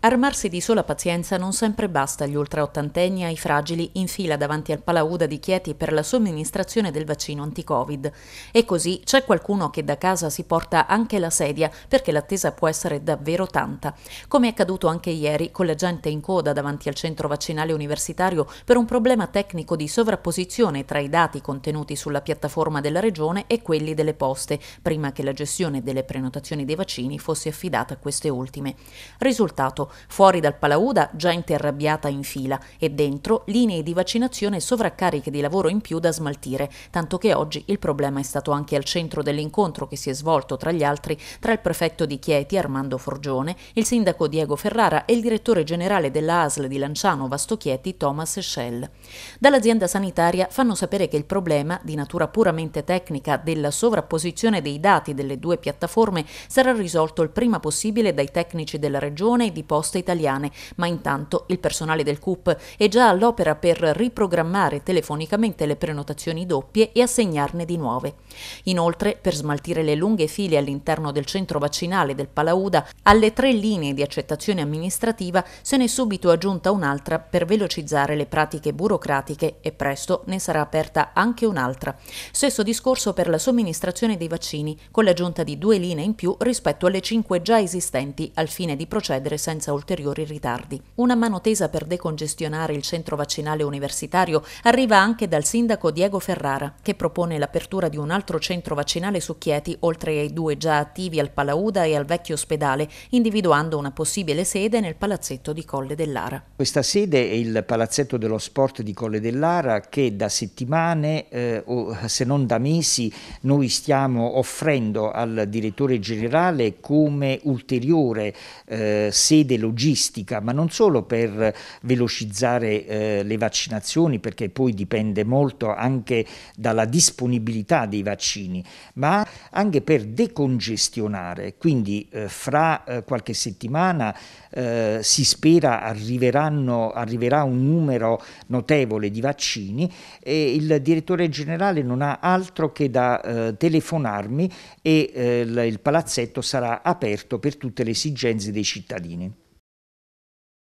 Armarsi di sola pazienza non sempre basta agli ultraottantenni e ai fragili in fila davanti al Palauda di Chieti per la somministrazione del vaccino anti-Covid. E così c'è qualcuno che da casa si porta anche la sedia perché l'attesa può essere davvero tanta. Come è accaduto anche ieri con la gente in coda davanti al centro vaccinale universitario per un problema tecnico di sovrapposizione tra i dati contenuti sulla piattaforma della regione e quelli delle poste, prima che la gestione delle prenotazioni dei vaccini fosse affidata a queste ultime. Risultato fuori dal Palauda gente arrabbiata in fila e dentro linee di vaccinazione e sovraccariche di lavoro in più da smaltire, tanto che oggi il problema è stato anche al centro dell'incontro che si è svolto tra gli altri tra il prefetto di Chieti Armando Forgione, il sindaco Diego Ferrara e il direttore generale della ASL di Lanciano Vasto Chieti Thomas Schell. Dall'azienda sanitaria fanno sapere che il problema di natura puramente tecnica della sovrapposizione dei dati delle due piattaforme sarà risolto il prima possibile dai tecnici della regione e di pochi poste italiane, ma intanto il personale del CUP è già all'opera per riprogrammare telefonicamente le prenotazioni doppie e assegnarne di nuove. Inoltre, per smaltire le lunghe file all'interno del centro vaccinale del Palauda, alle tre linee di accettazione amministrativa se ne è subito aggiunta un'altra per velocizzare le pratiche burocratiche e presto ne sarà aperta anche un'altra. Stesso discorso per la somministrazione dei vaccini, con l'aggiunta di due linee in più rispetto alle cinque già esistenti, al fine di procedere senza senza ulteriori ritardi. Una mano tesa per decongestionare il centro vaccinale universitario arriva anche dal sindaco Diego Ferrara, che propone l'apertura di un altro centro vaccinale su Chieti, oltre ai due già attivi al Palauda e al vecchio ospedale, individuando una possibile sede nel palazzetto di Colle dell'Ara. Questa sede è il palazzetto dello sport di Colle dell'Ara che da settimane, eh, o se non da mesi, noi stiamo offrendo al direttore generale come ulteriore eh, sede logistica, ma non solo per velocizzare eh, le vaccinazioni, perché poi dipende molto anche dalla disponibilità dei vaccini, ma anche per decongestionare. Quindi eh, fra eh, qualche settimana eh, si spera arriverà un numero notevole di vaccini e il direttore generale non ha altro che da eh, telefonarmi e eh, il palazzetto sarà aperto per tutte le esigenze dei cittadini.